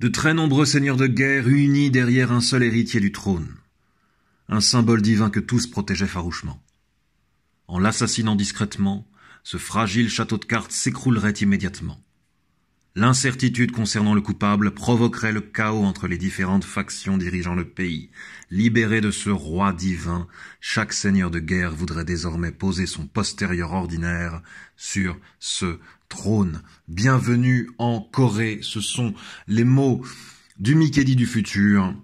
de très nombreux seigneurs de guerre unis derrière un seul héritier du trône, un symbole divin que tous protégeaient farouchement. En l'assassinant discrètement, ce fragile château de cartes s'écroulerait immédiatement. L'incertitude concernant le coupable provoquerait le chaos entre les différentes factions dirigeant le pays. Libéré de ce roi divin, chaque seigneur de guerre voudrait désormais poser son postérieur ordinaire sur ce trône. Bienvenue en Corée. Ce sont les mots du Mikédi du futur.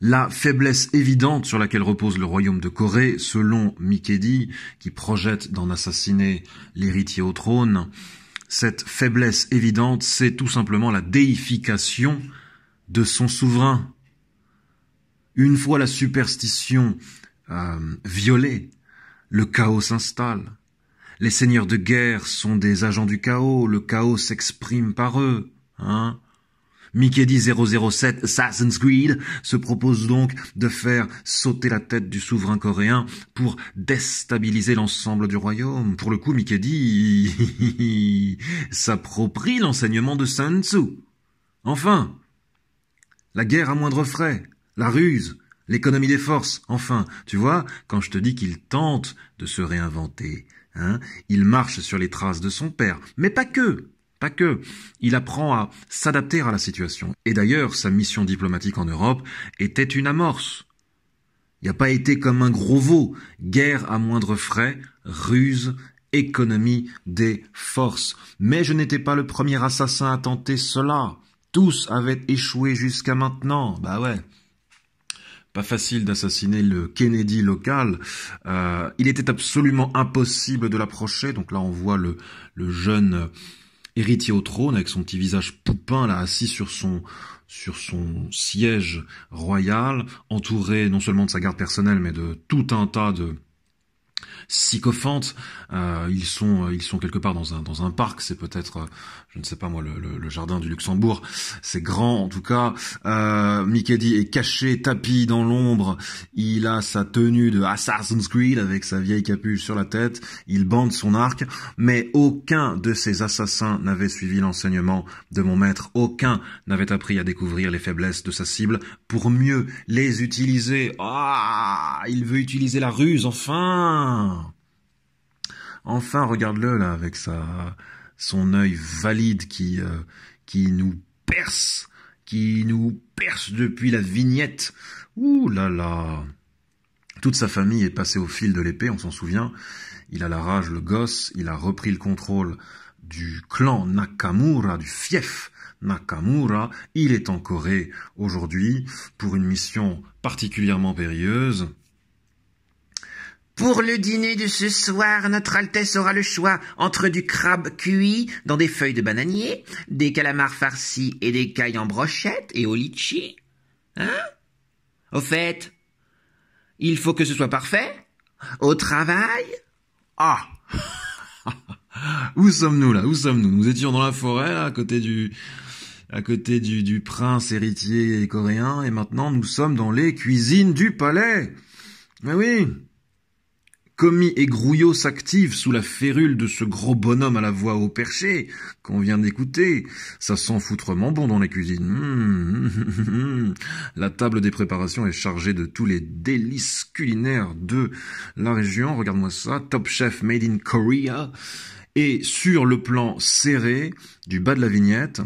La faiblesse évidente sur laquelle repose le royaume de Corée, selon mikedi qui projette d'en assassiner l'héritier au trône, cette faiblesse évidente, c'est tout simplement la déification de son souverain. Une fois la superstition euh, violée, le chaos s'installe. Les seigneurs de guerre sont des agents du chaos, le chaos s'exprime par eux, hein. Mikedi 007 Assassin's Creed se propose donc de faire sauter la tête du souverain coréen pour déstabiliser l'ensemble du royaume. Pour le coup, Mikedi s'approprie l'enseignement de Sun Tzu. Enfin, la guerre à moindre frais, la ruse, L'économie des forces, enfin, tu vois, quand je te dis qu'il tente de se réinventer, hein, il marche sur les traces de son père, mais pas que, pas que. Il apprend à s'adapter à la situation. Et d'ailleurs, sa mission diplomatique en Europe était une amorce. Il a pas été comme un gros veau. Guerre à moindre frais, ruse, économie des forces. Mais je n'étais pas le premier assassin à tenter cela. Tous avaient échoué jusqu'à maintenant. Bah ouais pas facile d'assassiner le Kennedy local. Euh, il était absolument impossible de l'approcher. Donc là, on voit le, le jeune héritier au trône avec son petit visage poupin là assis sur son sur son siège royal, entouré non seulement de sa garde personnelle mais de tout un tas de sycophantes. Euh, ils sont euh, ils sont quelque part dans un dans un parc. C'est peut-être euh, je ne sais pas moi le, jardin du Luxembourg. C'est grand en tout cas. Euh, est caché, tapis dans l'ombre. Il a sa tenue de Assassin's Creed avec sa vieille capuche sur la tête. Il bande son arc, mais aucun de ces assassins n'avait suivi l'enseignement de mon maître. Aucun n'avait appris à découvrir les faiblesses de sa cible pour mieux les utiliser. Ah, il veut utiliser la ruse enfin enfin regarde-le là avec sa son œil valide qui euh, qui nous perce, qui nous perce depuis la vignette. Ouh là là. Toute sa famille est passée au fil de l'épée, on s'en souvient. Il a la rage, le gosse, il a repris le contrôle du clan Nakamura, du fief Nakamura. Il est en Corée aujourd'hui pour une mission particulièrement périlleuse. Pour le dîner de ce soir, notre Altesse aura le choix entre du crabe cuit dans des feuilles de bananier, des calamars farcis et des cailles en brochette et au litchi. Hein Au fait, il faut que ce soit parfait Au travail Ah Où sommes-nous là Où sommes-nous Nous étions dans la forêt, à côté du à côté du, du prince héritier coréen, et maintenant nous sommes dans les cuisines du palais. Mais oui, Commis et Grouillot s'activent sous la férule de ce gros bonhomme à la voix au perché qu'on vient d'écouter. Ça sent foutrement bon dans les cuisines. Hum, hum, hum, la table des préparations est chargée de tous les délices culinaires de la région. Regarde-moi ça. Top Chef Made in Korea. Et sur le plan serré du bas de la vignette,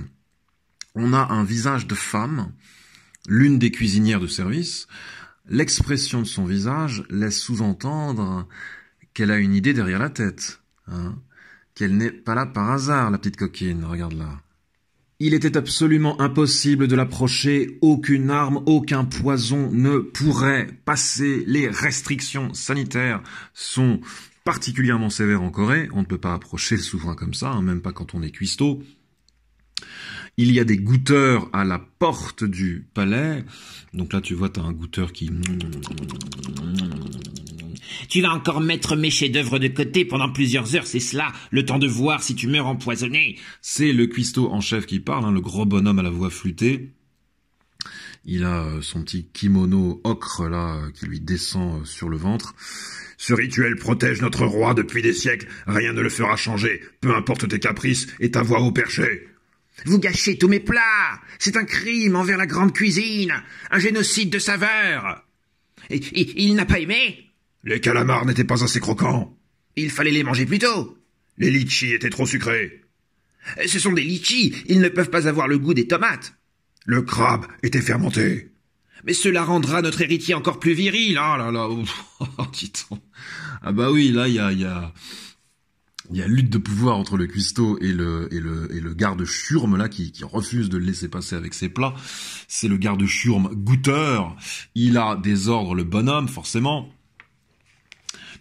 on a un visage de femme, l'une des cuisinières de service, L'expression de son visage laisse sous-entendre qu'elle a une idée derrière la tête, hein, qu'elle n'est pas là par hasard, la petite coquine, regarde-la. Il était absolument impossible de l'approcher, aucune arme, aucun poison ne pourrait passer, les restrictions sanitaires sont particulièrement sévères en Corée, on ne peut pas approcher le souverain comme ça, hein, même pas quand on est cuistot, il y a des goûteurs à la porte du palais. Donc là, tu vois, t'as un goûteur qui... Tu vas encore mettre mes chefs-d'œuvre de côté pendant plusieurs heures, c'est cela, le temps de voir si tu meurs empoisonné. C'est le cuistot en chef qui parle, hein, le gros bonhomme à la voix flûtée. Il a euh, son petit kimono ocre là euh, qui lui descend euh, sur le ventre. Ce rituel protège notre roi depuis des siècles. Rien ne le fera changer, peu importe tes caprices et ta voix au perché. Vous gâchez tous mes plats. C'est un crime envers la grande cuisine. Un génocide de saveur. Et, il n'a pas aimé Les calamars n'étaient pas assez croquants. Il fallait les manger plus tôt. Les litchis étaient trop sucrés. Euh, ce sont des litchis. Ils ne peuvent pas avoir le goût des tomates. Le crabe était fermenté. Mais cela rendra notre héritier encore plus viril. Ah là là, oh, Ah bah oui, là, il y a, y a, il y a lutte de pouvoir entre le cuistot et le, le, garde churme là qui, qui, refuse de le laisser passer avec ses plats. C'est le garde churme goûteur. Il a des ordres le bonhomme, forcément.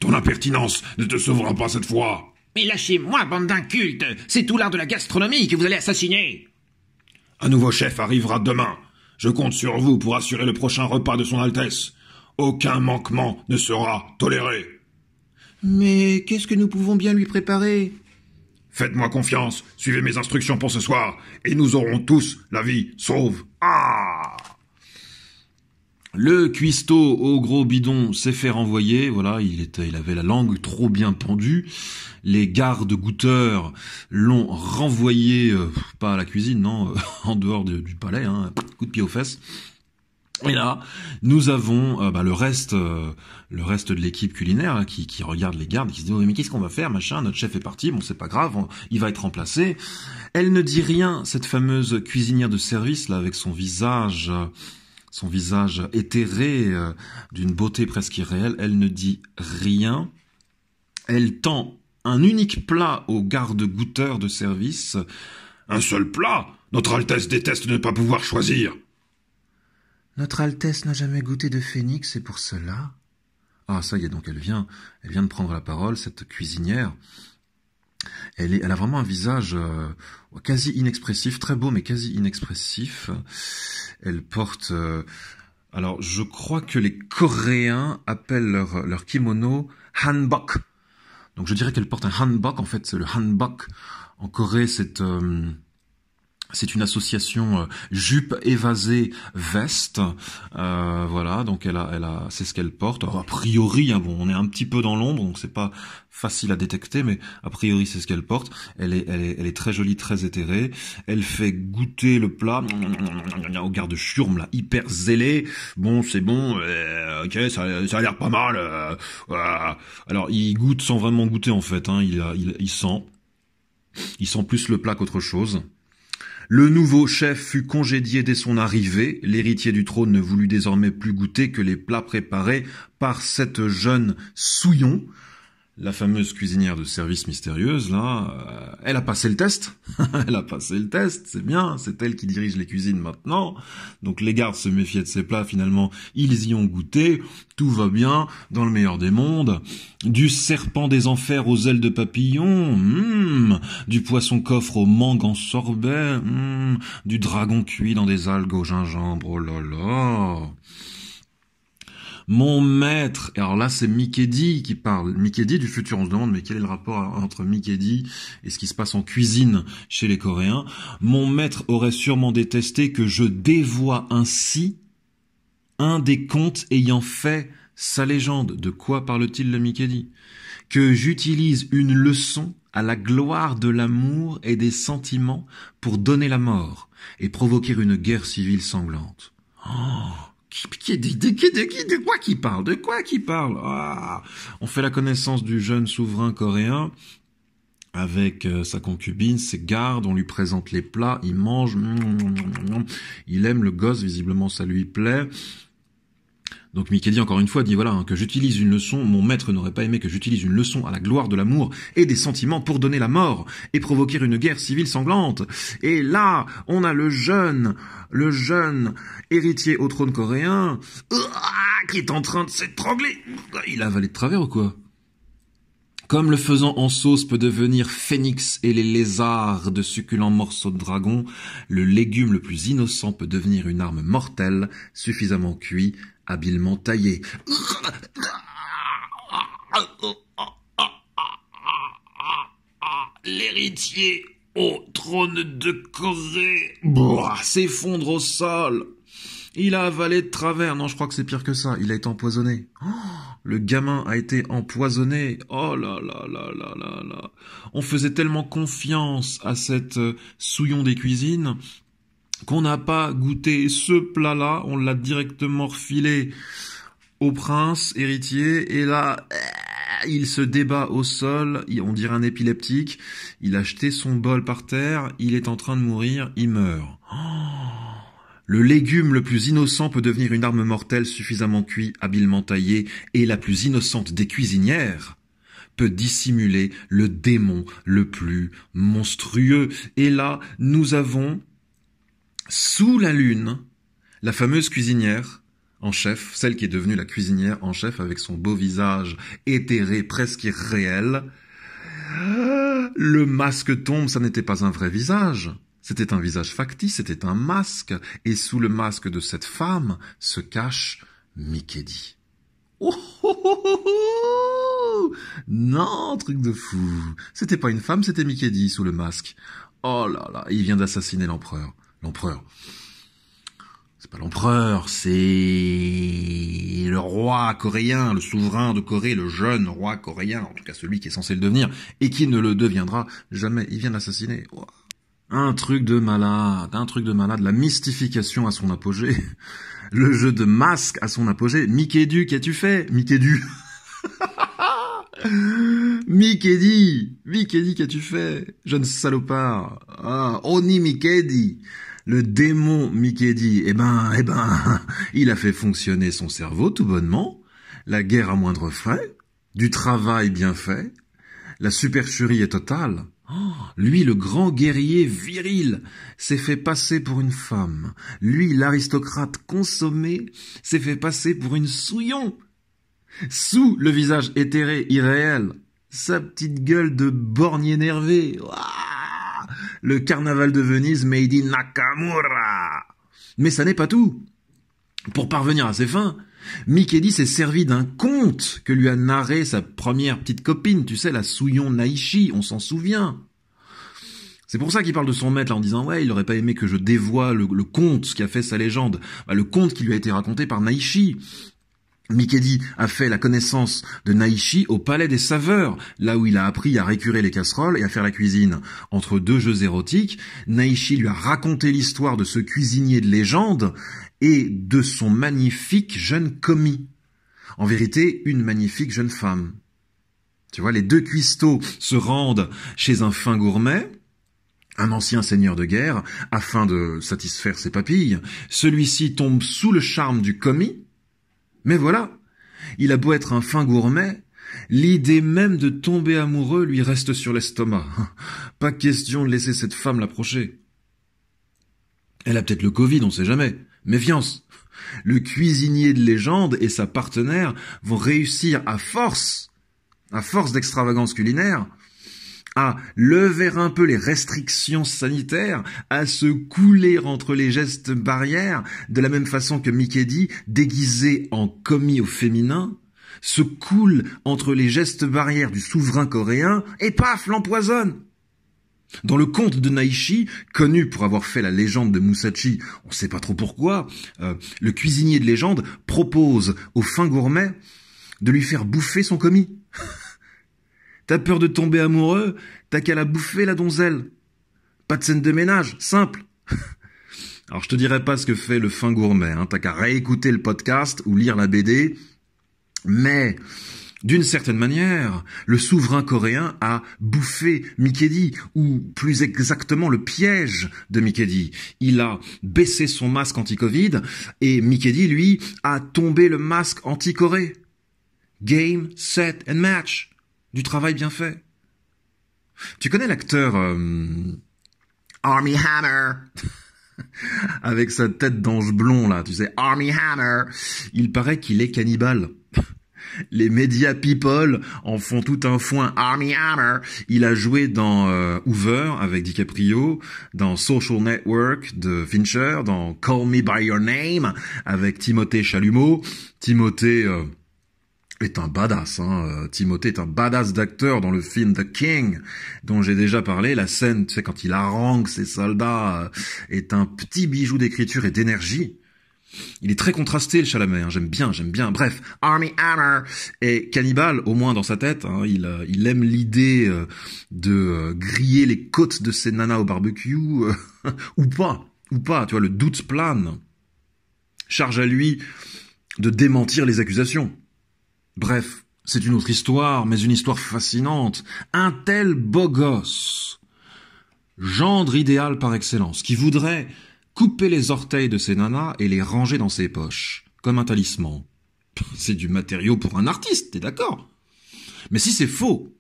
Ton impertinence ne te sauvera pas cette fois. Mais lâchez-moi, bande d'incultes. C'est tout l'art de la gastronomie que vous allez assassiner. Un nouveau chef arrivera demain. Je compte sur vous pour assurer le prochain repas de son Altesse. Aucun manquement ne sera toléré. Mais qu'est-ce que nous pouvons bien lui préparer Faites-moi confiance, suivez mes instructions pour ce soir, et nous aurons tous la vie sauve. Ah le cuistot au gros bidon s'est fait renvoyer, voilà, il était, il avait la langue trop bien pendue. Les gardes goûteurs l'ont renvoyé, euh, pas à la cuisine, non, en dehors du palais, hein, coup de pied aux fesses. Et là, nous avons euh, bah, le reste, euh, le reste de l'équipe culinaire hein, qui, regarde les gardes, qui se dit mais qu'est-ce qu'on va faire, machin. Notre chef est parti, bon c'est pas grave, il va être remplacé. Elle ne dit rien, cette fameuse cuisinière de service là avec son visage, son visage éthéré euh, d'une beauté presque irréelle. Elle ne dit rien. Elle tend un unique plat au garde goûteur de service. Un seul plat. Notre Altesse déteste ne pas pouvoir choisir. Notre Altesse n'a jamais goûté de phénix, c'est pour cela. Ah, ça y est, donc elle vient, elle vient de prendre la parole, cette cuisinière. Elle, elle a vraiment un visage euh, quasi inexpressif, très beau mais quasi inexpressif. Elle porte, euh, alors je crois que les Coréens appellent leur, kimono hanbok. Donc je dirais qu'elle porte un hanbok. En fait, c'est le hanbok en Corée, c'est euh, c'est une association euh, jupe évasée veste, euh, voilà. Donc elle a, elle a, c'est ce qu'elle porte. a priori, hein, bon, on est un petit peu dans l'ombre, donc c'est pas facile à détecter, mais a priori c'est ce qu'elle porte. Elle est, elle est, très jolie, très éthérée. Elle fait goûter le plat au garde churme là, hyper zélé. Bon, c'est bon, euh, ok, ça, ça a l'air pas mal. Alors il goûte sans vraiment goûter en fait. Hein, il, il, il sent, il sent plus le plat qu'autre chose. Le nouveau chef fut congédié dès son arrivée. L'héritier du trône ne voulut désormais plus goûter que les plats préparés par cette jeune souillon la fameuse cuisinière de service mystérieuse, là, euh, elle a passé le test. elle a passé le test, c'est bien, c'est elle qui dirige les cuisines maintenant. Donc les gardes se méfiaient de ses plats, finalement, ils y ont goûté, tout va bien, dans le meilleur des mondes. Du serpent des enfers aux ailes de papillon, hmm. du poisson coffre aux mangue en sorbet, hmm. du dragon cuit dans des algues au gingembre, oh là là. Mon maître. alors là, c'est Mickey qui parle. Mickey du futur. On se demande, mais quel est le rapport entre Mickey et ce qui se passe en cuisine chez les Coréens? Mon maître aurait sûrement détesté que je dévoie ainsi un des contes ayant fait sa légende. De quoi parle-t-il le Mickey Que j'utilise une leçon à la gloire de l'amour et des sentiments pour donner la mort et provoquer une guerre civile sanglante. Oh qui, de, de, quoi qui parle De quoi qui parle ah! On fait la connaissance du jeune souverain coréen avec euh, sa concubine, ses gardes, on lui présente les plats, il mange, mm, mm, mm, il aime le gosse, visiblement ça lui plaît. Donc Mikedi, encore une fois, dit voilà, hein, que j'utilise une leçon, mon maître n'aurait pas aimé que j'utilise une leçon à la gloire de l'amour et des sentiments pour donner la mort et provoquer une guerre civile sanglante. Et là, on a le jeune, le jeune héritier au trône coréen, euh, qui est en train de s'étrangler. Il a avalé de travers ou quoi comme le faisant en sauce peut devenir phénix et les lézards de succulents morceaux de dragon, le légume le plus innocent peut devenir une arme mortelle, suffisamment cuit habilement taillé. L'héritier au trône de Corée s'effondre au sol. Il a avalé de travers. Non, je crois que c'est pire que ça. Il a été empoisonné. Oh, le gamin a été empoisonné. Oh là là là là là. On faisait tellement confiance à cette euh, souillon des cuisines qu'on n'a pas goûté ce plat-là, on l'a directement refilé au prince héritier, et là, eh, il se débat au sol, on dirait un épileptique, il a jeté son bol par terre, il est en train de mourir, il meurt. Oh, le légume le plus innocent peut devenir une arme mortelle suffisamment cuit, habilement taillé, et la plus innocente des cuisinières peut dissimuler le démon le plus monstrueux. Et là, nous avons sous la lune, la fameuse cuisinière en chef, celle qui est devenue la cuisinière en chef avec son beau visage éthéré, presque irréel. Le masque tombe, ça n'était pas un vrai visage. C'était un visage factice, c'était un masque, et sous le masque de cette femme se cache Mikedi. Oh, oh, oh, oh, Non, truc de fou. C'était pas une femme, c'était Mikedi sous le masque. Oh là là, il vient d'assassiner l'empereur l'empereur. C'est pas l'empereur, c'est le roi coréen, le souverain de Corée, le jeune roi coréen, en tout cas celui qui est censé le devenir, et qui ne le deviendra jamais. Il vient d'assassiner. Un truc de malade, un truc de malade, la mystification à son apogée, le jeu de masque à son apogée. Mickey qu'as-tu fait Mickey Du Mikedi qu'as-tu fait Jeune salopard ah, Oni Mikedi le démon dit, eh ben, eh ben, il a fait fonctionner son cerveau tout bonnement, la guerre à moindre frais, du travail bien fait, la supercherie est totale. Oh, lui, le grand guerrier viril, s'est fait passer pour une femme. Lui, l'aristocrate consommé, s'est fait passer pour une souillon. Sous le visage éthéré, irréel, sa petite gueule de borgne énervée le carnaval de Venise made Nakamura. Mais ça n'est pas tout. Pour parvenir à ses fins, Mikedi s'est servi d'un conte que lui a narré sa première petite copine, tu sais, la souillon Naishi, on s'en souvient. C'est pour ça qu'il parle de son maître en disant ouais il aurait pas aimé que je dévoie le, conte qui a fait sa légende, bah, le conte qui lui a été raconté par Naishi. Mikedi a fait la connaissance de Naishi au Palais des Saveurs, là où il a appris à récurer les casseroles et à faire la cuisine. Entre deux jeux érotiques, Naishi lui a raconté l'histoire de ce cuisinier de légende et de son magnifique jeune commis. En vérité, une magnifique jeune femme. Tu vois, les deux cuistots se rendent chez un fin gourmet, un ancien seigneur de guerre, afin de satisfaire ses papilles. Celui-ci tombe sous le charme du commis, mais voilà, il a beau être un fin gourmet, l'idée même de tomber amoureux lui reste sur l'estomac. Pas question de laisser cette femme l'approcher. Elle a peut-être le Covid, on sait jamais. Méfiance. Le cuisinier de légende et sa partenaire vont réussir à force, à force d'extravagance culinaire, à lever un peu les restrictions sanitaires, à se couler entre les gestes barrières, de la même façon que Mickey déguisé en commis au féminin, se coule entre les gestes barrières du souverain coréen et paf, l'empoisonne. Dans le conte de Naishi, connu pour avoir fait la légende de Musashi, on ne sait pas trop pourquoi, euh, le cuisinier de légende propose au fin gourmet de lui faire bouffer son commis. T'as peur de tomber amoureux T'as qu'à la bouffer, la donzelle. Pas de scène de ménage, simple. Alors je te dirais pas ce que fait le fin gourmet, hein. t'as qu'à réécouter le podcast ou lire la BD, mais d'une certaine manière, le souverain coréen a bouffé Mikedi, ou plus exactement le piège de Mikedi. Il a baissé son masque anti-Covid, et Mikedi, lui, a tombé le masque anti-Corée. Game, set and match du travail bien fait. Tu connais l'acteur euh, Army Hammer avec sa tête d'ange blond là, tu sais, Army Hammer. Il paraît qu'il est cannibale. Les médias people en font tout un foin. Army Hammer, il a joué dans euh, Hoover avec DiCaprio, dans Social Network de Fincher, dans Call Me by Your Name avec Timothée Chalumeau, Timothée euh, est un badass. Hein. Euh, Timothée est un badass d'acteur dans le film The King, dont j'ai déjà parlé. La scène, tu sais, quand il harangue ses soldats, euh, est un petit bijou d'écriture et d'énergie. Il est très contrasté, le Chalamet. Hein. J'aime bien, j'aime bien. Bref, Army Hammer et Cannibal, au moins dans sa tête, hein, il, euh, il aime l'idée de griller les côtes de ses nanas au barbecue, ou pas, ou pas. Tu vois, le doute plane. Charge à lui de démentir les accusations. Bref, c'est une autre histoire, mais une histoire fascinante. Un tel beau gosse, gendre idéal par excellence, qui voudrait couper les orteils de ses nanas et les ranger dans ses poches, comme un talisman. C'est du matériau pour un artiste, t'es d'accord Mais si c'est faux,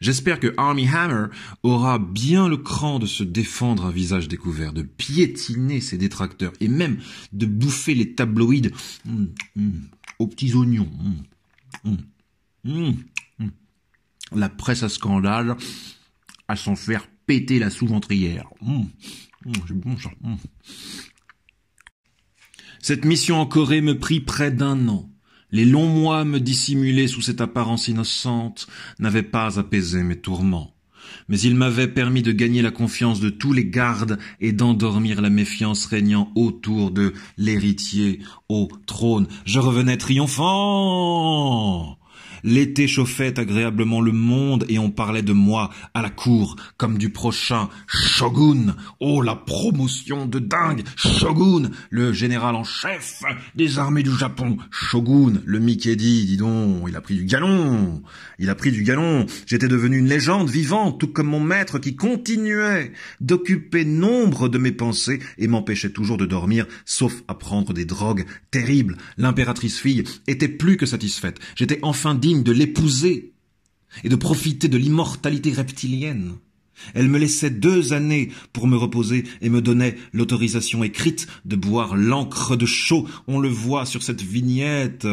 j'espère que Army Hammer aura bien le cran de se défendre à visage découvert, de piétiner ses détracteurs et même de bouffer les tabloïdes mm, mm, aux petits oignons. Mm. Mmh. Mmh. Mmh. La presse à scandale à s'en faire péter la sous-ventrière. Cette mission en Corée me prit près d'un an. Les longs mois me dissimulés sous cette apparence innocente n'avaient pas apaisé mes tourments mais il m'avait permis de gagner la confiance de tous les gardes et d'endormir la méfiance régnant autour de l'héritier au trône. Je revenais triomphant. L'été chauffait agréablement le monde et on parlait de moi à la cour comme du prochain shogun. Oh, la promotion de dingue! Shogun! Le général en chef des armées du Japon. Shogun! Le Mikedi, dis donc, il a pris du galon. Il a pris du galon. J'étais devenu une légende vivante, tout comme mon maître qui continuait d'occuper nombre de mes pensées et m'empêchait toujours de dormir, sauf à prendre des drogues terribles. L'impératrice fille était plus que satisfaite. J'étais enfin digne de l'épouser et de profiter de l'immortalité reptilienne. Elle me laissait deux années pour me reposer et me donnait l'autorisation écrite de boire l'encre de chaux. On le voit sur cette vignette,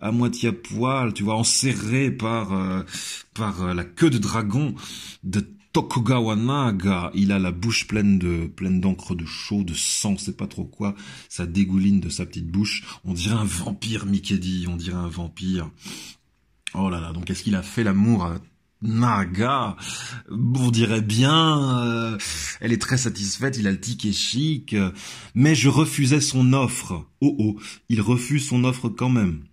à moitié à poil, tu vois, enserré par, euh, par euh, la queue de dragon de Tokugawa Naga. Il a la bouche pleine de, pleine d'encre de chaux, de sang, c'est pas trop quoi. Ça dégouline de sa petite bouche. On dirait un vampire, Mikedi, on dirait un vampire. Oh là là, donc est-ce qu'il a fait l'amour à Naga On dirait bien, euh, elle est très satisfaite, il a le ticket chic, euh, mais je refusais son offre. Oh oh, il refuse son offre quand même.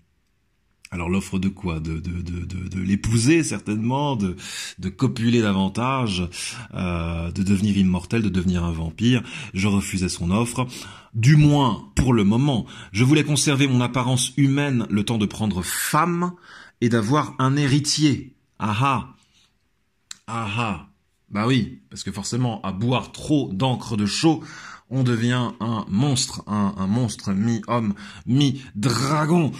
Alors l'offre de quoi De, de, de, de, l'épouser certainement, de, de copuler davantage, euh, de devenir immortel, de devenir un vampire. Je refusais son offre, du moins pour le moment. Je voulais conserver mon apparence humaine le temps de prendre femme et d'avoir un héritier. Ah ah Ah ah Bah oui, parce que forcément, à boire trop d'encre de chaud, on devient un monstre, un, monstre mi-homme, mi-dragon.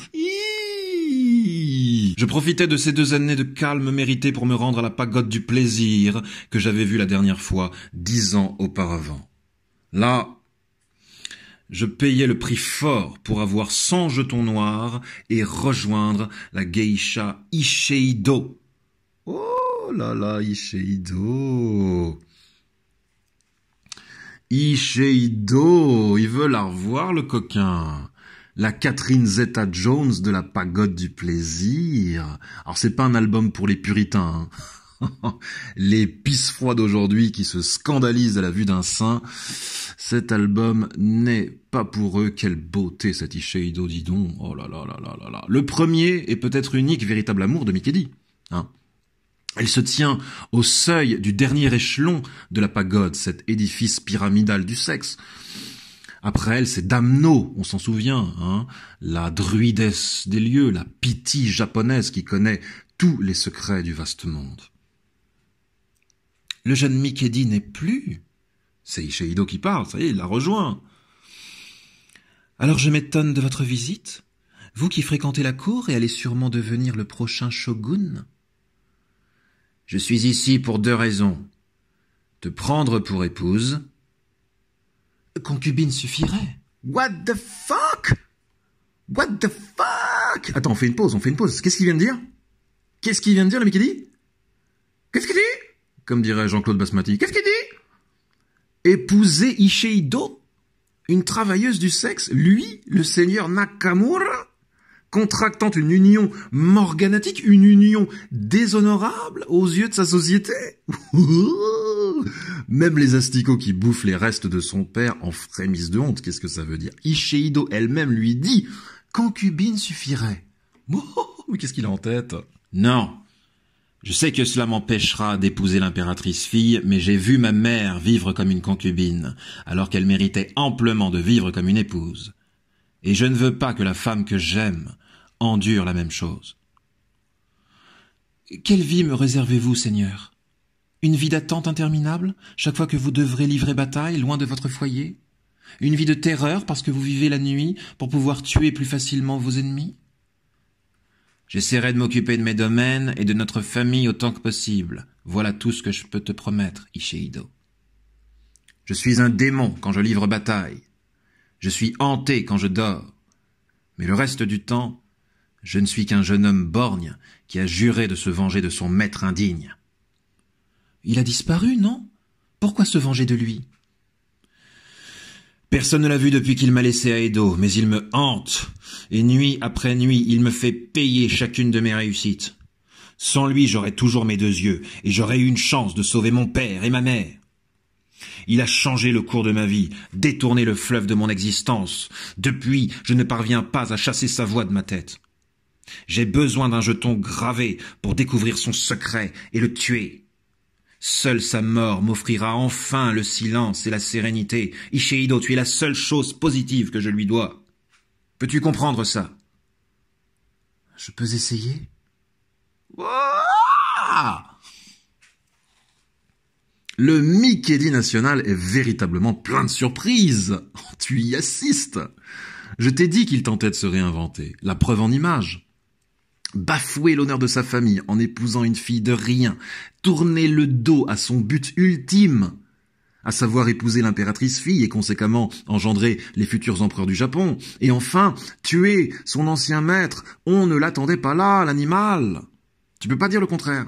Je profitais de ces deux années de calme mérité pour me rendre à la pagode du plaisir que j'avais vue la dernière fois, dix ans auparavant. Là, je payais le prix fort pour avoir 100 jetons noirs et rejoindre la geisha Isheido. Oh là là, Isheido. Isheido, il veut la revoir le coquin la Catherine Zeta-Jones de la pagode du plaisir. Alors c'est pas un album pour les puritains. Hein. les pisse froids d'aujourd'hui qui se scandalisent à la vue d'un saint. Cet album n'est pas pour eux. Quelle beauté cette Isheido, dis donc. Oh là là là là là Le premier et peut-être unique véritable amour de Mikedi. Hein elle se tient au seuil du dernier échelon de la pagode, cet édifice pyramidal du sexe. Après elle, c'est Damno, on s'en souvient, hein, la druidesse des lieux, la pitié japonaise qui connaît tous les secrets du vaste monde. Le jeune Mikedi n'est plus. C'est Ishaido qui parle, ça y est, il l'a rejoint. Alors je m'étonne de votre visite. Vous qui fréquentez la cour et allez sûrement devenir le prochain shogun. Je suis ici pour deux raisons. Te prendre pour épouse. Concubine suffirait. What the fuck? What the fuck? Attends, on fait une pause, on fait une pause. Qu'est-ce qu'il vient de dire? Qu'est-ce qu'il vient de dire, le Mikedi? Qu'est-ce qu'il dit? comme dirait Jean-Claude Basmati. Qu'est-ce qu'il dit Épouser Isheido, une travailleuse du sexe, lui, le seigneur Nakamura, contractant une union morganatique, une union déshonorable aux yeux de sa société. Même les asticots qui bouffent les restes de son père en frémissent de honte. Qu'est-ce que ça veut dire Isheido elle-même lui dit « concubine suffirait ». Oh, mais qu'est-ce qu'il a en tête Non, je sais que cela m'empêchera d'épouser l'impératrice fille, mais j'ai vu ma mère vivre comme une concubine, alors qu'elle méritait amplement de vivre comme une épouse. Et je ne veux pas que la femme que j'aime endure la même chose. Quelle vie me réservez-vous, Seigneur Une vie d'attente interminable, chaque fois que vous devrez livrer bataille loin de votre foyer Une vie de terreur parce que vous vivez la nuit pour pouvoir tuer plus facilement vos ennemis J'essaierai de m'occuper de mes domaines et de notre famille autant que possible. Voilà tout ce que je peux te promettre, Ishéido. Je suis un démon quand je livre bataille. Je suis hanté quand je dors. Mais le reste du temps, je ne suis qu'un jeune homme borgne qui a juré de se venger de son maître indigne. Il a disparu, non Pourquoi se venger de lui Personne ne l'a vu depuis qu'il m'a laissé à Edo, mais il me hante. Et nuit après nuit, il me fait payer chacune de mes réussites. Sans lui, j'aurais toujours mes deux yeux, et j'aurais eu une chance de sauver mon père et ma mère. Il a changé le cours de ma vie, détourné le fleuve de mon existence. Depuis, je ne parviens pas à chasser sa voix de ma tête. J'ai besoin d'un jeton gravé pour découvrir son secret et le tuer. Seule sa mort m'offrira enfin le silence et la sérénité. Ishéido, tu es la seule chose positive que je lui dois. Peux-tu comprendre ça Je peux essayer Le Mikedi national est véritablement plein de surprises. Tu y assistes. Je t'ai dit qu'il tentait de se réinventer. La preuve en image bafouer l'honneur de sa famille en épousant une fille de rien, tourner le dos à son but ultime, à savoir épouser l'impératrice fille et conséquemment engendrer les futurs empereurs du Japon, et enfin tuer son ancien maître, on ne l'attendait pas là, l'animal. Tu peux pas dire le contraire.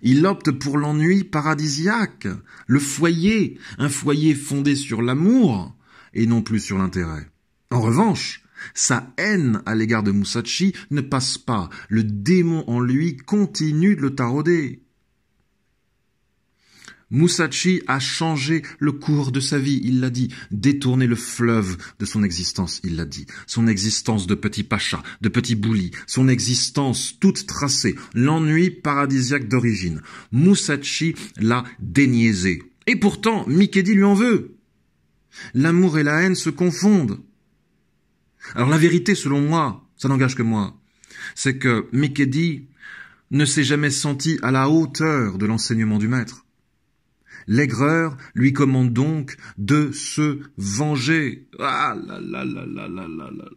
Il opte pour l'ennui paradisiaque, le foyer, un foyer fondé sur l'amour et non plus sur l'intérêt. En revanche, sa haine à l'égard de Musashi ne passe pas. Le démon en lui continue de le tarauder. Musashi a changé le cours de sa vie, il l'a dit, détourné le fleuve de son existence, il l'a dit, son existence de petit pacha, de petit bouli, son existence toute tracée, l'ennui paradisiaque d'origine. Musashi l'a déniaisé. Et pourtant, Mikedi lui en veut. L'amour et la haine se confondent. Alors la vérité, selon moi, ça n'engage que moi, c'est que Mikedi ne s'est jamais senti à la hauteur de l'enseignement du maître. L'aigreur lui commande donc de se venger. Ah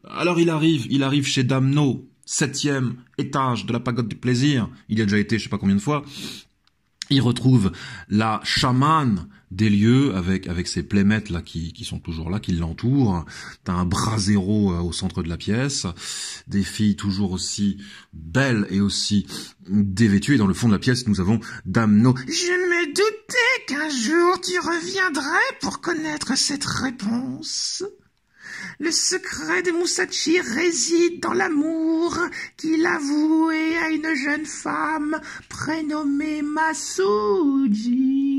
Alors il arrive, il arrive chez Damno, septième étage de la pagode du plaisir. Il y a déjà été, je sais pas combien de fois. Il retrouve la chamane, des lieux avec avec ces playmates là qui, qui sont toujours là, qui l'entourent. T'as un bras zéro euh, au centre de la pièce, des filles toujours aussi belles et aussi dévêtues. Et dans le fond de la pièce, nous avons Damno. Je me doutais qu'un jour tu reviendrais pour connaître cette réponse. Le secret de Moussachi réside dans l'amour qu'il voué à une jeune femme prénommée Masuji.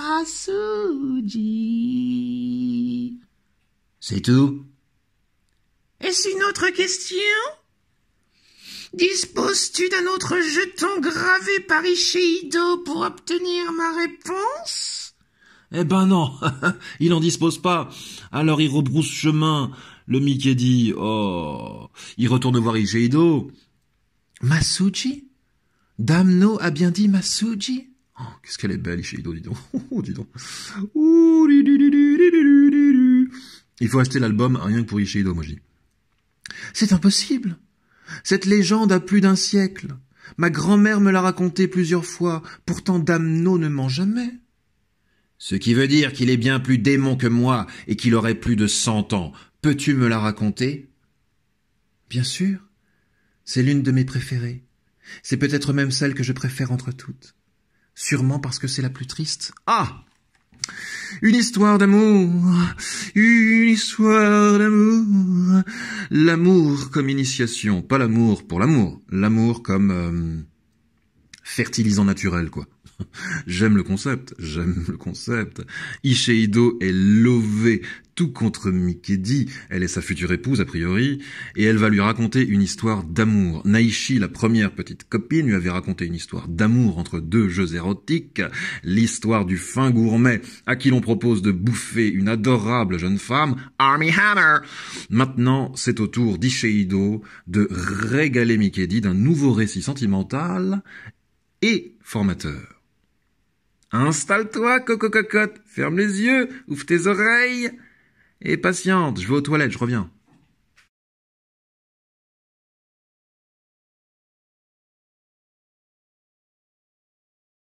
Masuji. C'est tout Est-ce une autre question Disposes-tu d'un autre jeton gravé par Ishido pour obtenir ma réponse Eh ben non, il n'en dispose pas. Alors il rebrousse chemin. Le Mickey dit, oh, il retourne voir Ishido. »« Masuji Damno a bien dit Masuji Oh, qu'est-ce qu'elle est belle, Ishido, dis donc. Oh, dis donc. Il faut acheter l'album rien que pour Ishido, moi je dis. C'est impossible. Cette légende a plus d'un siècle. Ma grand-mère me l'a racontée plusieurs fois. Pourtant, Damno ne ment jamais. Ce qui veut dire qu'il est bien plus démon que moi et qu'il aurait plus de cent ans. Peux-tu me la raconter Bien sûr. C'est l'une de mes préférées. C'est peut-être même celle que je préfère entre toutes. Sûrement parce que c'est la plus triste. Ah Une histoire d'amour, une histoire d'amour. L'amour comme initiation, pas l'amour pour l'amour, l'amour comme euh, fertilisant naturel, quoi. j'aime le concept, j'aime le concept. Isheido est lovée tout contre Mikedi. Elle est sa future épouse, a priori, et elle va lui raconter une histoire d'amour. Naishi, la première petite copine, lui avait raconté une histoire d'amour entre deux jeux érotiques, l'histoire du fin gourmet, à qui l'on propose de bouffer une adorable jeune femme, Army Hammer. Maintenant, c'est au tour d'Isheido de régaler Mikedi d'un nouveau récit sentimental et formateur. Installe-toi, coco cocotte, ferme les yeux, ouvre tes oreilles. Et patiente, je vais aux toilettes, je reviens.